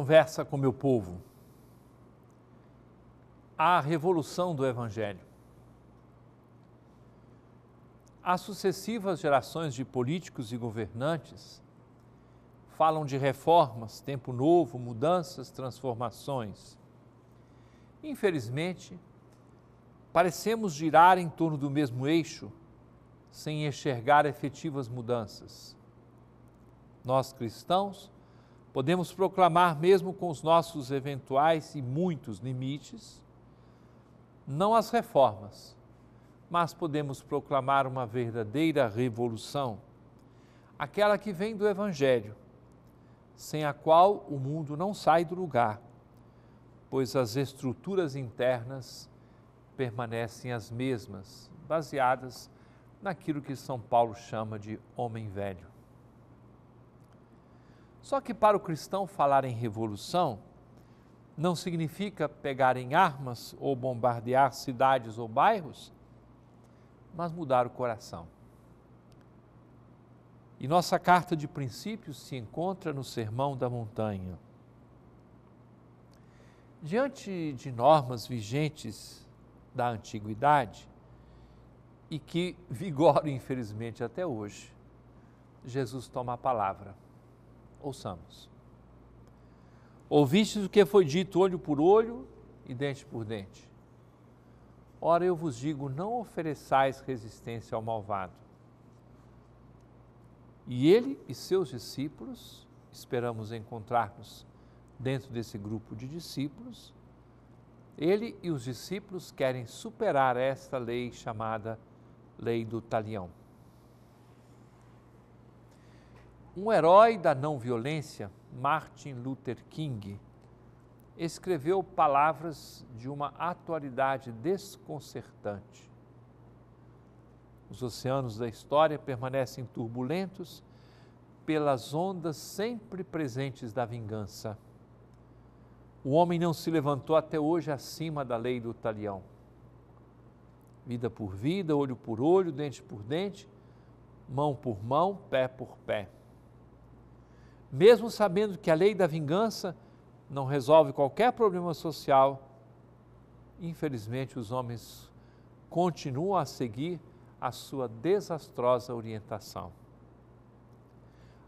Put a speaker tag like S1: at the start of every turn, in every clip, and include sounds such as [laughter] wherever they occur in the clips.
S1: conversa com meu povo. A revolução do Evangelho. As sucessivas gerações de políticos e governantes falam de reformas, tempo novo, mudanças, transformações. Infelizmente, parecemos girar em torno do mesmo eixo sem enxergar efetivas mudanças. Nós cristãos, Podemos proclamar, mesmo com os nossos eventuais e muitos limites, não as reformas, mas podemos proclamar uma verdadeira revolução, aquela que vem do Evangelho, sem a qual o mundo não sai do lugar, pois as estruturas internas permanecem as mesmas, baseadas naquilo que São Paulo chama de homem velho. Só que para o cristão falar em revolução não significa pegar em armas ou bombardear cidades ou bairros, mas mudar o coração. E nossa carta de princípios se encontra no Sermão da Montanha. Diante de normas vigentes da antiguidade e que vigoram, [laughs] infelizmente, até hoje, Jesus toma a palavra ouçamos. Ouviste o que foi dito olho por olho e dente por dente. Ora, eu vos digo: não ofereçais resistência ao malvado. E ele e seus discípulos, esperamos encontrar-nos dentro desse grupo de discípulos, ele e os discípulos querem superar esta lei chamada lei do talião. Um herói da não violência, Martin Luther King, escreveu palavras de uma atualidade desconcertante. Os oceanos da história permanecem turbulentos pelas ondas sempre presentes da vingança. O homem não se levantou até hoje acima da lei do talião. Vida por vida, olho por olho, dente por dente, mão por mão, pé por pé mesmo sabendo que a lei da vingança não resolve qualquer problema social, infelizmente os homens continuam a seguir a sua desastrosa orientação.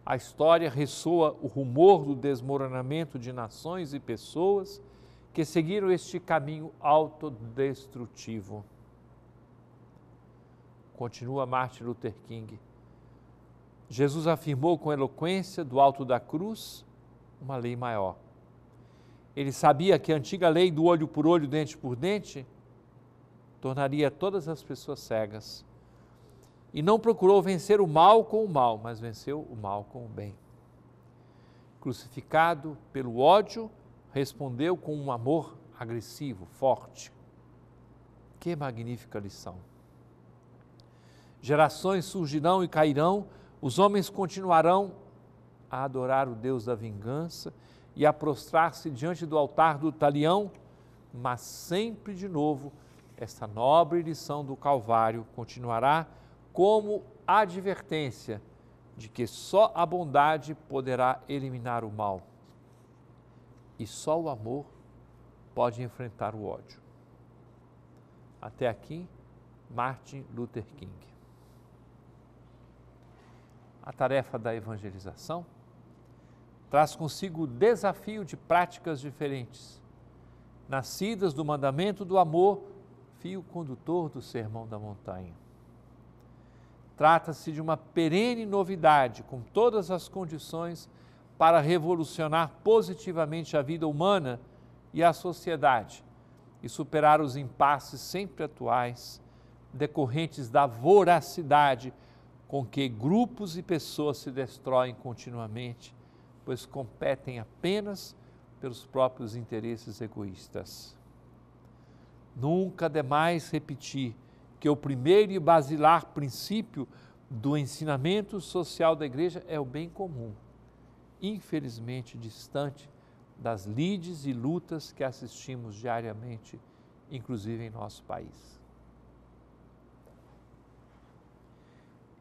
S1: A história ressoa o rumor do desmoronamento de nações e pessoas que seguiram este caminho autodestrutivo. Continua Martin Luther King. Jesus afirmou com eloquência, do alto da cruz, uma lei maior. Ele sabia que a antiga lei do olho por olho, dente por dente, tornaria todas as pessoas cegas. E não procurou vencer o mal com o mal, mas venceu o mal com o bem. Crucificado pelo ódio, respondeu com um amor agressivo, forte. Que magnífica lição! Gerações surgirão e cairão os homens continuarão a adorar o Deus da vingança e a prostrar-se diante do altar do talião, mas sempre de novo, esta nobre lição do Calvário continuará como advertência de que só a bondade poderá eliminar o mal e só o amor pode enfrentar o ódio. Até aqui, Martin Luther King a tarefa da evangelização, traz consigo o desafio de práticas diferentes, nascidas do mandamento do amor, fio condutor do Sermão da Montanha. Trata-se de uma perene novidade, com todas as condições para revolucionar positivamente a vida humana e a sociedade e superar os impasses sempre atuais decorrentes da voracidade com que grupos e pessoas se destroem continuamente, pois competem apenas pelos próprios interesses egoístas. Nunca demais repetir que o primeiro e basilar princípio do ensinamento social da igreja é o bem comum, infelizmente distante das lides e lutas que assistimos diariamente, inclusive em nosso país.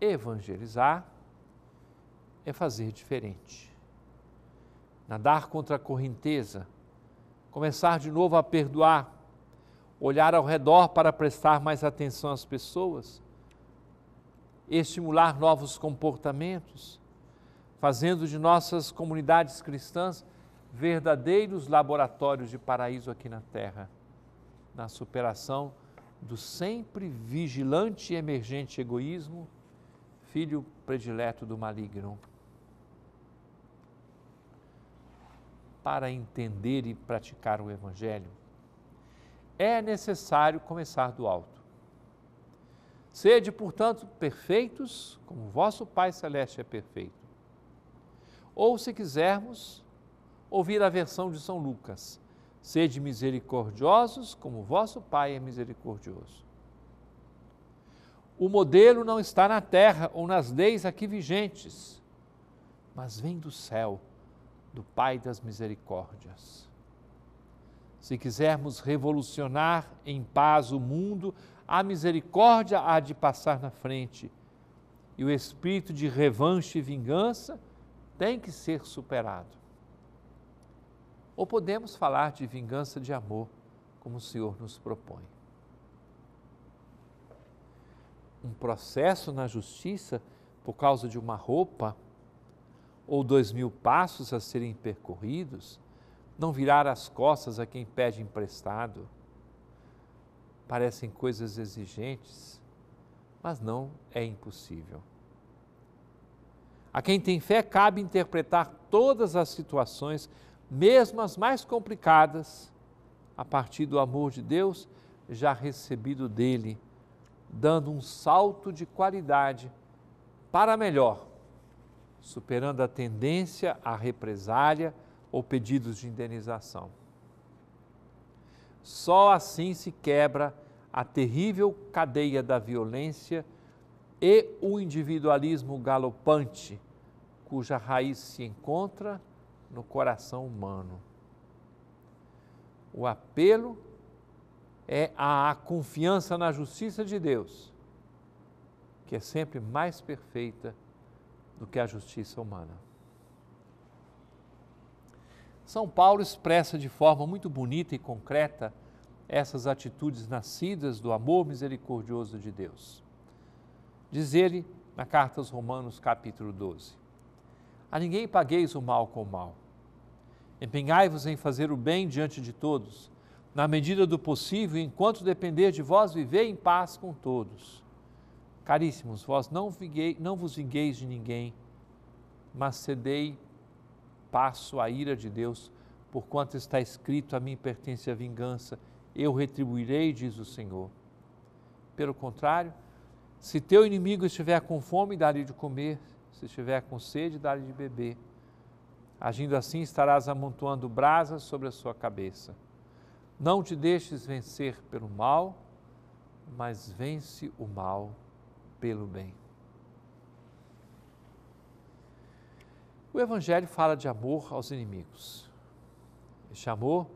S1: evangelizar é fazer diferente. Nadar contra a correnteza, começar de novo a perdoar, olhar ao redor para prestar mais atenção às pessoas, estimular novos comportamentos, fazendo de nossas comunidades cristãs verdadeiros laboratórios de paraíso aqui na terra, na superação do sempre vigilante e emergente egoísmo filho predileto do maligno. Para entender e praticar o Evangelho, é necessário começar do alto. Sede, portanto, perfeitos, como vosso Pai Celeste é perfeito. Ou, se quisermos, ouvir a versão de São Lucas: Sede misericordiosos, como vosso Pai é misericordioso. O modelo não está na terra ou nas leis aqui vigentes, mas vem do céu, do Pai das misericórdias. Se quisermos revolucionar em paz o mundo, a misericórdia há de passar na frente e o espírito de revanche e vingança tem que ser superado. Ou podemos falar de vingança de amor, como o Senhor nos propõe um processo na justiça por causa de uma roupa ou dois mil passos a serem percorridos, não virar as costas a quem pede emprestado. Parecem coisas exigentes, mas não é impossível. A quem tem fé, cabe interpretar todas as situações, mesmo as mais complicadas, a partir do amor de Deus já recebido dele dando um salto de qualidade para melhor, superando a tendência à represália ou pedidos de indenização. Só assim se quebra a terrível cadeia da violência e o individualismo galopante, cuja raiz se encontra no coração humano. O apelo é a confiança na justiça de Deus, que é sempre mais perfeita do que a justiça humana. São Paulo expressa de forma muito bonita e concreta essas atitudes nascidas do amor misericordioso de Deus. Diz ele na carta aos Romanos, capítulo 12: A ninguém pagueis o mal com o mal. Empenhai-vos em fazer o bem diante de todos na medida do possível, enquanto depender de vós, viver em paz com todos. Caríssimos, vós não, vinguei, não vos vingueis de ninguém, mas cedei passo à ira de Deus, porquanto está escrito: a mim pertence a vingança, eu retribuirei, diz o Senhor. Pelo contrário, se teu inimigo estiver com fome, dá-lhe de comer, se estiver com sede, dá-lhe de beber. Agindo assim, estarás amontoando brasas sobre a sua cabeça. Não te deixes vencer pelo mal, mas vence o mal pelo bem. O Evangelho fala de amor aos inimigos. Este amor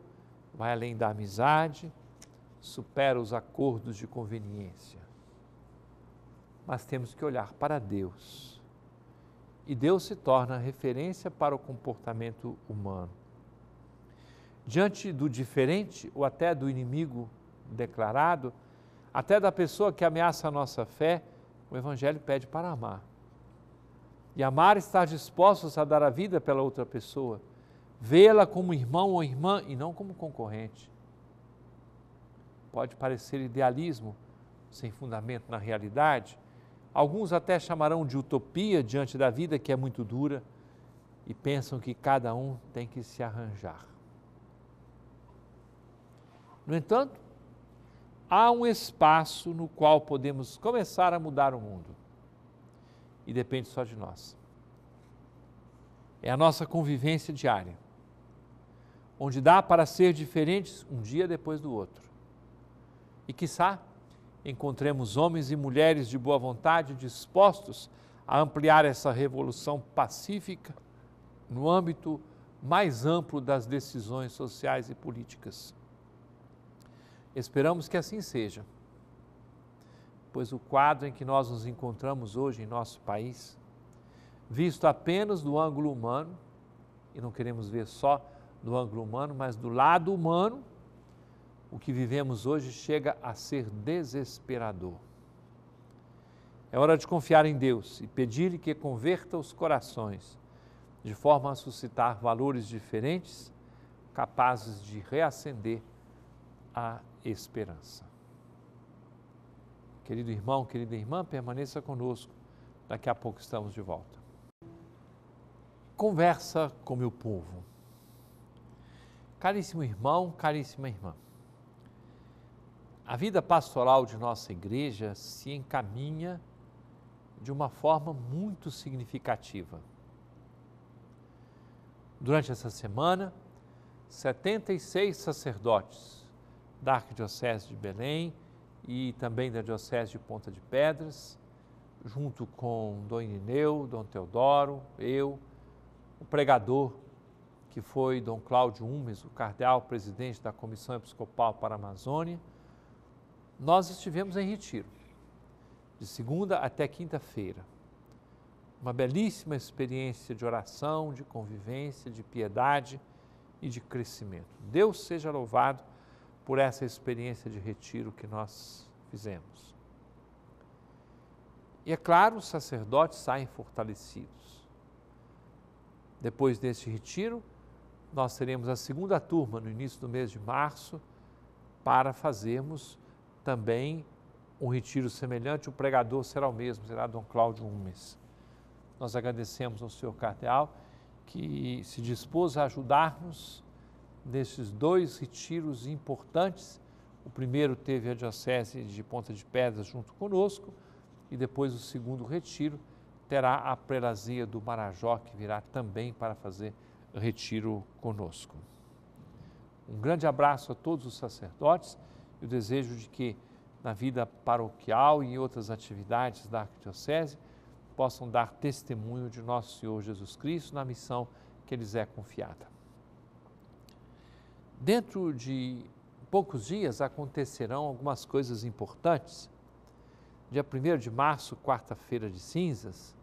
S1: vai além da amizade, supera os acordos de conveniência. Mas temos que olhar para Deus. E Deus se torna referência para o comportamento humano diante do diferente ou até do inimigo declarado, até da pessoa que ameaça a nossa fé, o Evangelho pede para amar. E amar estar dispostos a dar a vida pela outra pessoa, vê-la como irmão ou irmã e não como concorrente. Pode parecer idealismo sem fundamento na realidade, alguns até chamarão de utopia diante da vida que é muito dura e pensam que cada um tem que se arranjar. No entanto, há um espaço no qual podemos começar a mudar o mundo. E depende só de nós. É a nossa convivência diária, onde dá para ser diferentes um dia depois do outro. E quiçá encontremos homens e mulheres de boa vontade dispostos a ampliar essa revolução pacífica no âmbito mais amplo das decisões sociais e políticas. Esperamos que assim seja, pois o quadro em que nós nos encontramos hoje em nosso país, visto apenas do ângulo humano, e não queremos ver só do ângulo humano, mas do lado humano, o que vivemos hoje chega a ser desesperador. É hora de confiar em Deus e pedir-lhe que converta os corações, de forma a suscitar valores diferentes, capazes de reacender a esperança. Querido irmão, querida irmã, permaneça conosco. Daqui a pouco estamos de volta. Conversa com meu povo. Caríssimo irmão, caríssima irmã. A vida pastoral de nossa igreja se encaminha de uma forma muito significativa. Durante essa semana, 76 sacerdotes da Arquidiocese de Belém e também da Diocese de Ponta de Pedras, junto com Dom Irineu, Dom Teodoro, eu, o pregador que foi Dom Cláudio Umes, o cardeal presidente da Comissão Episcopal para a Amazônia, nós estivemos em retiro, de segunda até quinta-feira. Uma belíssima experiência de oração, de convivência, de piedade e de crescimento. Deus seja louvado por essa experiência de retiro que nós fizemos. E é claro, os sacerdotes saem fortalecidos. Depois deste retiro, nós teremos a segunda turma no início do mês de março para fazermos também um retiro semelhante. O pregador será o mesmo, será Dom Cláudio Umes. Nós agradecemos ao senhor cardeal que se dispôs a ajudar-nos nesses dois retiros importantes. O primeiro teve a Diocese de Ponta de Pedras junto conosco, e depois o segundo retiro terá a prelazia do Marajó, que virá também para fazer retiro conosco. Um grande abraço a todos os sacerdotes e o desejo de que na vida paroquial e em outras atividades da Arquidiocese possam dar testemunho de Nosso Senhor Jesus Cristo na missão que lhes é confiada. Dentro de poucos dias acontecerão algumas coisas importantes. Dia 1 de março, quarta-feira de cinzas,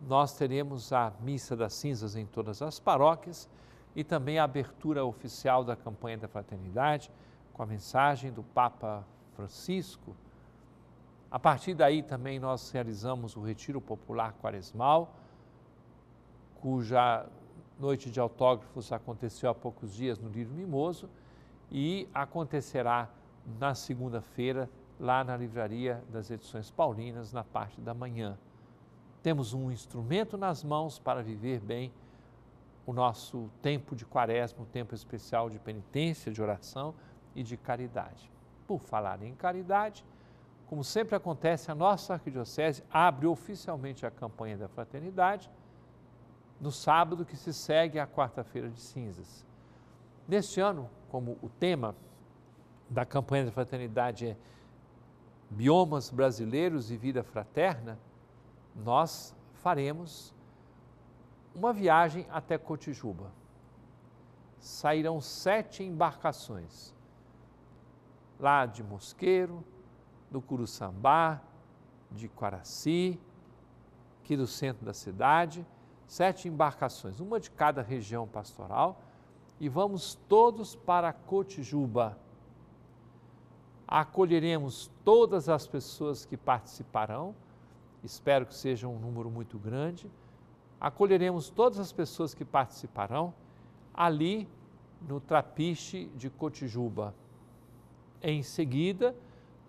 S1: nós teremos a Missa das Cinzas em todas as paróquias e também a abertura oficial da campanha da fraternidade com a mensagem do Papa Francisco. A partir daí também nós realizamos o Retiro Popular Quaresmal, cuja noite de autógrafos aconteceu há poucos dias no Livro Mimoso e acontecerá na segunda-feira lá na Livraria das Edições Paulinas, na parte da manhã. Temos um instrumento nas mãos para viver bem o nosso tempo de quaresma, um tempo especial de penitência, de oração e de caridade. Por falar em caridade, como sempre acontece, a nossa arquidiocese abre oficialmente a campanha da fraternidade no sábado que se segue à quarta-feira de cinzas. Neste ano, como o tema da campanha da fraternidade é Biomas Brasileiros e Vida Fraterna, nós faremos uma viagem até Cotijuba. Sairão sete embarcações, lá de Mosqueiro, do Curuçambá, de Quaraci, aqui do centro da cidade, sete embarcações, uma de cada região pastoral, e vamos todos para Cotijuba. Acolheremos todas as pessoas que participarão, espero que seja um número muito grande. Acolheremos todas as pessoas que participarão ali no trapiche de Cotijuba. Em seguida,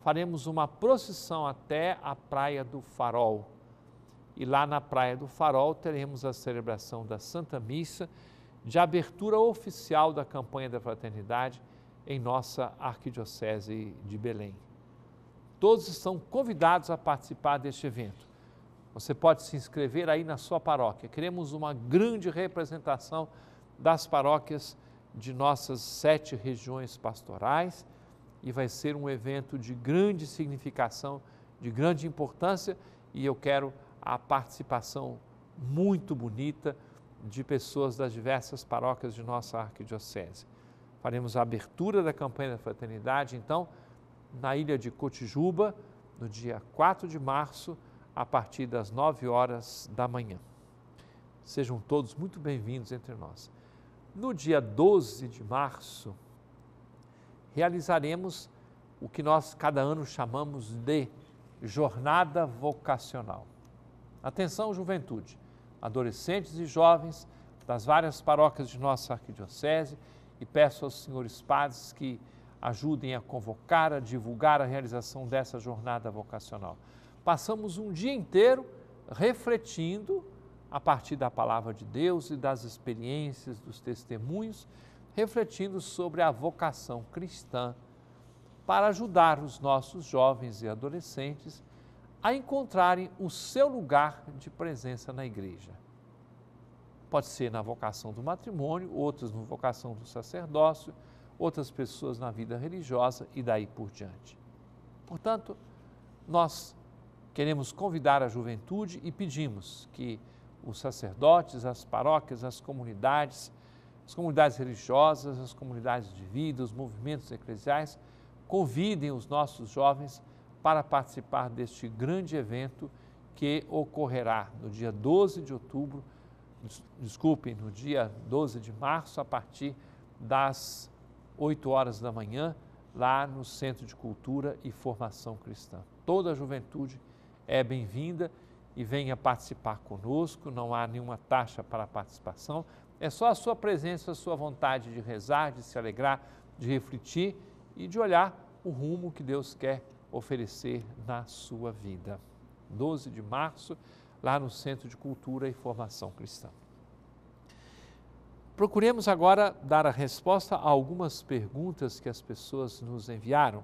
S1: faremos uma procissão até a Praia do Farol e lá na Praia do Farol teremos a celebração da Santa Missa de abertura oficial da campanha da fraternidade em nossa Arquidiocese de Belém. Todos estão convidados a participar deste evento. Você pode se inscrever aí na sua paróquia. Queremos uma grande representação das paróquias de nossas sete regiões pastorais e vai ser um evento de grande significação, de grande importância e eu quero a participação muito bonita de pessoas das diversas paróquias de nossa arquidiocese. Faremos a abertura da campanha da fraternidade, então, na ilha de Cotijuba, no dia 4 de março, a partir das 9 horas da manhã. Sejam todos muito bem-vindos entre nós. No dia 12 de março, realizaremos o que nós cada ano chamamos de jornada vocacional. Atenção, juventude, adolescentes e jovens das várias paróquias de nossa arquidiocese e peço aos senhores padres que ajudem a convocar, a divulgar a realização dessa jornada vocacional. Passamos um dia inteiro refletindo a partir da palavra de Deus e das experiências, dos testemunhos, refletindo sobre a vocação cristã para ajudar os nossos jovens e adolescentes a encontrarem o seu lugar de presença na igreja. Pode ser na vocação do matrimônio, outros na vocação do sacerdócio, outras pessoas na vida religiosa e daí por diante. Portanto, nós queremos convidar a juventude e pedimos que os sacerdotes, as paróquias, as comunidades, as comunidades religiosas, as comunidades de vida, os movimentos eclesiais, convidem os nossos jovens para participar deste grande evento que ocorrerá no dia 12 de outubro, desculpe, no dia 12 de março, a partir das 8 horas da manhã, lá no Centro de Cultura e Formação Cristã. Toda a juventude é bem-vinda e venha participar conosco, não há nenhuma taxa para a participação, é só a sua presença, a sua vontade de rezar, de se alegrar, de refletir e de olhar o rumo que Deus quer oferecer na sua vida. 12 de março, lá no Centro de Cultura e Formação Cristã. Procuremos agora dar a resposta a algumas perguntas que as pessoas nos enviaram.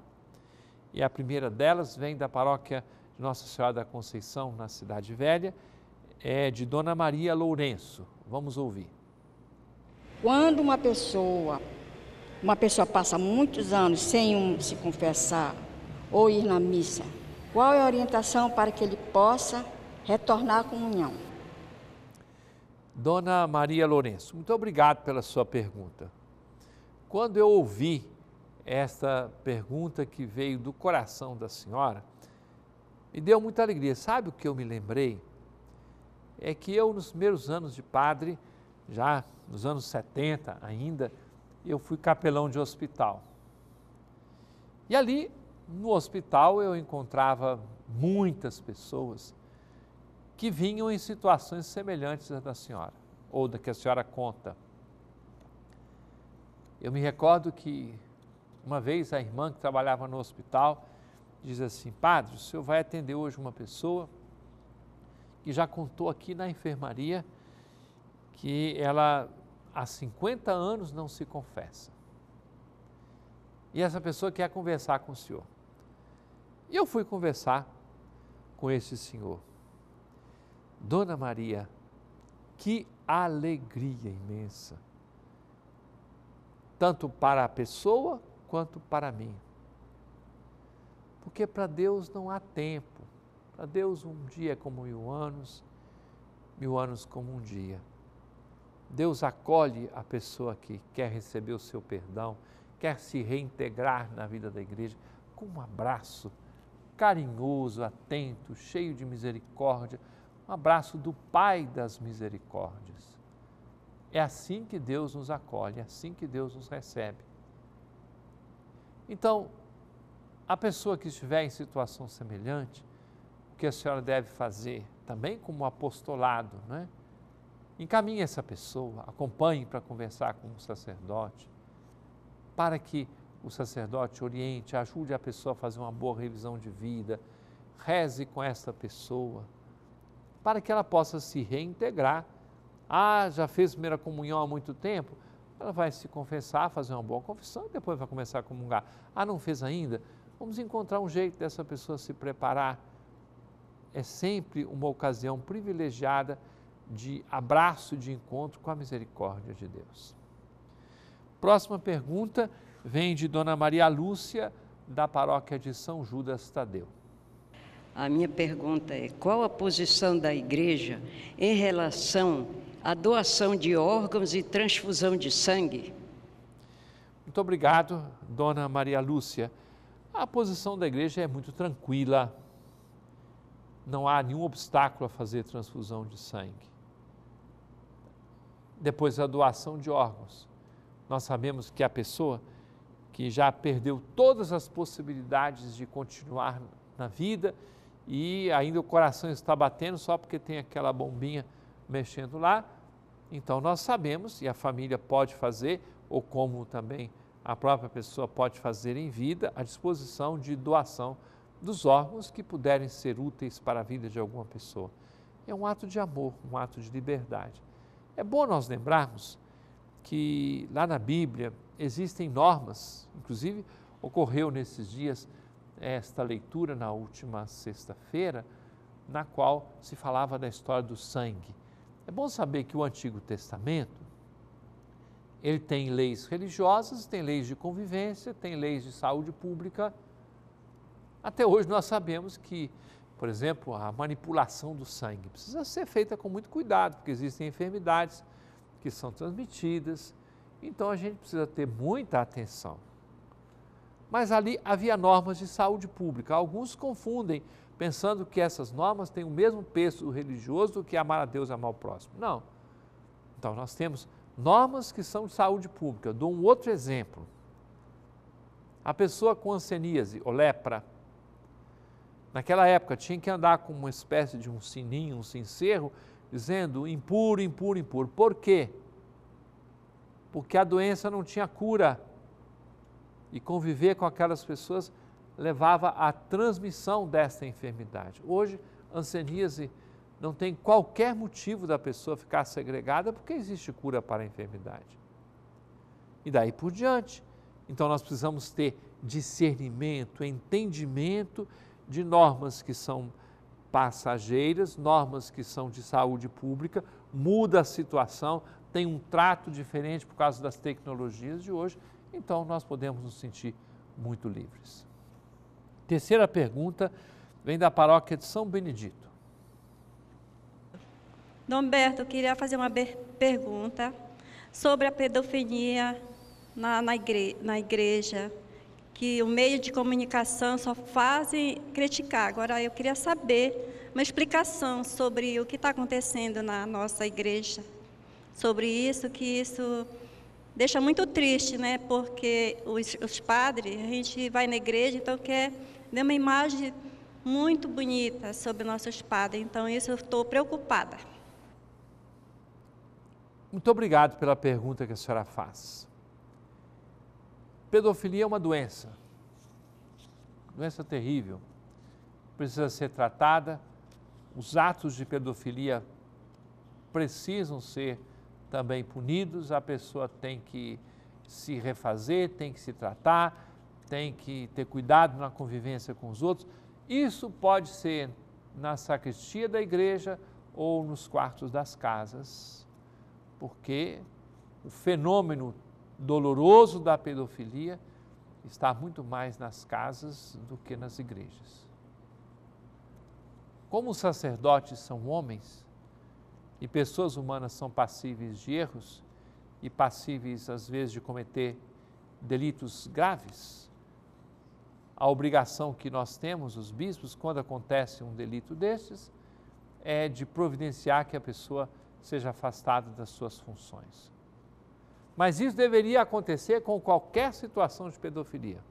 S1: E a primeira delas vem da paróquia de Nossa Senhora da Conceição, na Cidade Velha, é de Dona Maria Lourenço. Vamos ouvir. Quando uma pessoa, uma pessoa passa muitos anos sem um se confessar ou ir na missa? Qual é a orientação para que ele possa retornar à comunhão? Dona Maria Lourenço, muito obrigado pela sua pergunta. Quando eu ouvi esta pergunta que veio do coração da senhora, me deu muita alegria. Sabe o que eu me lembrei? É que eu, nos meus anos de padre, já nos anos 70 ainda, eu fui capelão de hospital. E ali no hospital eu encontrava muitas pessoas que vinham em situações semelhantes à da senhora, ou da que a senhora conta. Eu me recordo que uma vez a irmã que trabalhava no hospital diz assim: Padre, o senhor vai atender hoje uma pessoa que já contou aqui na enfermaria que ela há 50 anos não se confessa. E essa pessoa quer conversar com o senhor. E eu fui conversar com esse senhor. Dona Maria, que alegria imensa, tanto para a pessoa quanto para mim. Porque para Deus não há tempo. Para Deus um dia é como mil anos, mil anos como um dia. Deus acolhe a pessoa que quer receber o seu perdão, quer se reintegrar na vida da igreja, com um abraço carinhoso, atento, cheio de misericórdia, um abraço do Pai das misericórdias. É assim que Deus nos acolhe, é assim que Deus nos recebe. Então, a pessoa que estiver em situação semelhante, o que a senhora deve fazer, também como apostolado, né? encaminhe essa pessoa, acompanhe para conversar com o sacerdote, para que o sacerdote oriente, ajude a pessoa a fazer uma boa revisão de vida, reze com esta pessoa, para que ela possa se reintegrar. Ah, já fez primeira comunhão há muito tempo? Ela vai se confessar, fazer uma boa confissão e depois vai começar a comungar. Ah, não fez ainda? Vamos encontrar um jeito dessa pessoa se preparar. É sempre uma ocasião privilegiada de abraço, de encontro com a misericórdia de Deus. Próxima pergunta vem de Dona Maria Lúcia, da paróquia de São Judas Tadeu. A minha pergunta é: qual a posição da igreja em relação à doação de órgãos e transfusão de sangue? Muito obrigado, Dona Maria Lúcia. A posição da igreja é muito tranquila. Não há nenhum obstáculo a fazer transfusão de sangue. Depois, a doação de órgãos. Nós sabemos que a pessoa que já perdeu todas as possibilidades de continuar na vida e ainda o coração está batendo só porque tem aquela bombinha mexendo lá. Então nós sabemos, e a família pode fazer, ou como também a própria pessoa pode fazer em vida, a disposição de doação dos órgãos que puderem ser úteis para a vida de alguma pessoa. É um ato de amor, um ato de liberdade. É bom nós lembrarmos que lá na Bíblia, existem normas, inclusive ocorreu nesses dias esta leitura na última sexta-feira, na qual se falava da história do sangue. É bom saber que o Antigo Testamento ele tem leis religiosas, tem leis de convivência, tem leis de saúde pública. Até hoje nós sabemos que, por exemplo, a manipulação do sangue precisa ser feita com muito cuidado, porque existem enfermidades que são transmitidas, então a gente precisa ter muita atenção. Mas ali havia normas de saúde pública. Alguns confundem, pensando que essas normas têm o mesmo peso religioso do que amar a Deus e amar o próximo. Não. Então nós temos normas que são de saúde pública. Eu dou um outro exemplo. A pessoa com anseníase ou lepra, naquela época tinha que andar com uma espécie de um sininho, um sincerro, dizendo impuro, impuro, impuro. Por quê? porque a doença não tinha cura. E conviver com aquelas pessoas levava à transmissão desta enfermidade. Hoje, hanseníase não tem qualquer motivo da pessoa ficar segregada porque existe cura para a enfermidade. E daí por diante. Então nós precisamos ter discernimento, entendimento de normas que são passageiras, normas que são de saúde pública, muda a situação, tem um trato diferente por causa das tecnologias de hoje, então nós podemos nos sentir muito livres. Terceira pergunta vem da paróquia de São Benedito. Dom Berto, eu queria fazer uma pergunta sobre a pedofilia na, na, igre na igreja, que o meio de comunicação só fazem criticar. Agora, eu queria saber uma explicação sobre o que está acontecendo na nossa igreja sobre isso, que isso deixa muito triste, né? Porque os, os padres, a gente vai na igreja, então quer dar uma imagem muito bonita sobre nossos padres. Então, isso eu estou preocupada. Muito obrigado pela pergunta que a senhora faz. Pedofilia é uma doença, doença terrível, precisa ser tratada. Os atos de pedofilia precisam ser também punidos, a pessoa tem que se refazer, tem que se tratar, tem que ter cuidado na convivência com os outros. Isso pode ser na sacristia da igreja ou nos quartos das casas, porque o fenômeno doloroso da pedofilia está muito mais nas casas do que nas igrejas. Como os sacerdotes são homens, e pessoas humanas são passíveis de erros e passíveis, às vezes, de cometer delitos graves, a obrigação que nós temos, os bispos, quando acontece um delito destes, é de providenciar que a pessoa seja afastada das suas funções. Mas isso deveria acontecer com qualquer situação de pedofilia,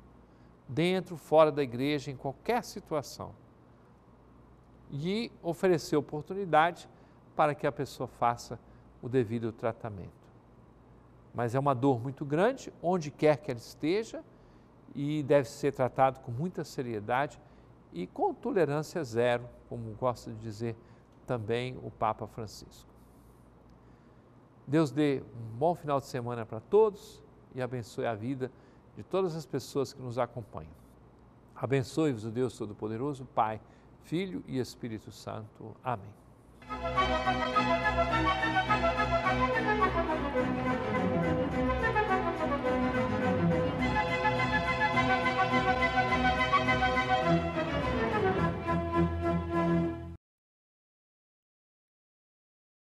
S1: dentro, fora da igreja, em qualquer situação. E oferecer oportunidade para que a pessoa faça o devido tratamento. Mas é uma dor muito grande, onde quer que ela esteja, e deve ser tratado com muita seriedade e com tolerância zero, como gosta de dizer também o Papa Francisco. Deus dê um bom final de semana para todos e abençoe a vida de todas as pessoas que nos acompanham. Abençoe-vos o Deus Todo-Poderoso, Pai, Filho e Espírito Santo. Amém. Thank you.